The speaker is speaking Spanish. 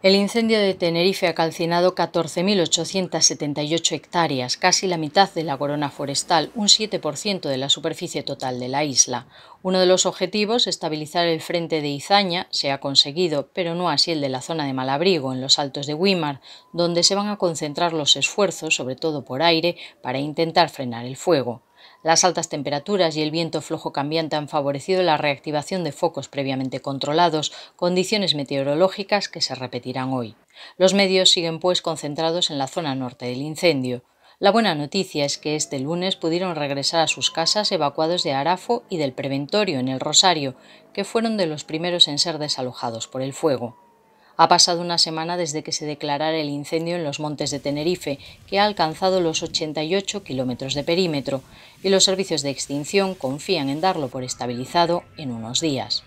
El incendio de Tenerife ha calcinado 14.878 hectáreas, casi la mitad de la corona forestal, un 7% de la superficie total de la isla. Uno de los objetivos, estabilizar el frente de Izaña, se ha conseguido, pero no así el de la zona de Malabrigo, en los altos de Wimar, donde se van a concentrar los esfuerzos, sobre todo por aire, para intentar frenar el fuego. Las altas temperaturas y el viento flojo cambiante han favorecido la reactivación de focos previamente controlados, condiciones meteorológicas que se repetirán hoy. Los medios siguen pues concentrados en la zona norte del incendio. La buena noticia es que este lunes pudieron regresar a sus casas evacuados de Arafo y del Preventorio en el Rosario, que fueron de los primeros en ser desalojados por el fuego. Ha pasado una semana desde que se declarara el incendio en los montes de Tenerife, que ha alcanzado los 88 kilómetros de perímetro, y los servicios de extinción confían en darlo por estabilizado en unos días.